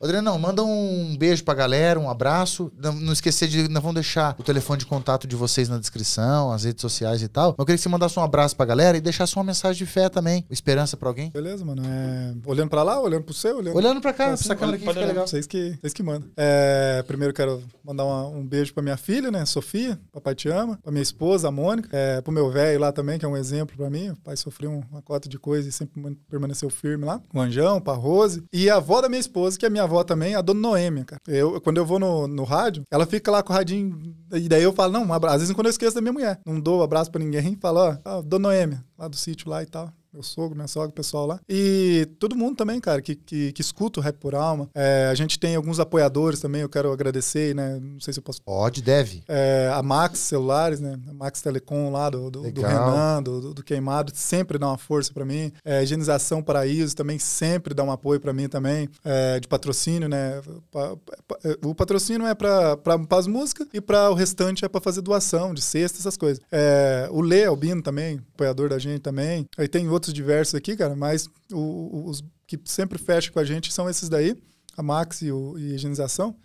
Adriano, manda um beijo pra galera, um abraço. Não, não esquecer de. Nós vamos deixar o telefone de contato de vocês na descrição, as redes sociais e tal. Mas eu queria que você mandasse um abraço pra galera e deixasse uma mensagem de fé também. Esperança pra alguém. Beleza, mano. É... Olhando pra lá, olhando pro seu, olhando. Olhando pra cá, pra essa câmera aqui fica legal. Vocês que, vocês que mandam. É... Primeiro quero mandar uma, um beijo pra minha filha, né? Sofia, papai te ama. Pra minha esposa, a Mônica. É... Pro meu velho lá também, que é um exemplo pra mim. O pai sofreu uma cota de coisa e sempre permaneceu firme lá. O Anjão, pra Rose. E a avó da minha esposa, que é minha avó também, a dona Noêmia, cara. Eu, quando eu vou no, no rádio, ela fica lá com o radinho. E daí eu falo, não, um abraço. Às vezes quando eu esqueço da minha mulher. Não dou um abraço pra ninguém. Falo, ó, oh, dona Noêmia, lá do sítio lá e tal meu sogro, minha sogra, o pessoal lá. E todo mundo também, cara, que, que, que escuta o Rap por Alma. É, a gente tem alguns apoiadores também, eu quero agradecer, né? Não sei se eu posso. Pode, deve. É, a Max Celulares, né? A Max Telecom lá, do, do, do Renan, do, do, Queimado, sempre dá uma força para mim. É, Higienização Paraíso também sempre dá um apoio para mim também, é, de patrocínio, né? É, o patrocínio é para as músicas e para o restante é para fazer doação de cesta, essas coisas. É, o Lê Albino também, apoiador da gente também. Aí tem outros diversos aqui, cara, mas o, os que sempre fecham com a gente são esses daí, a Max e, o, e a higienização.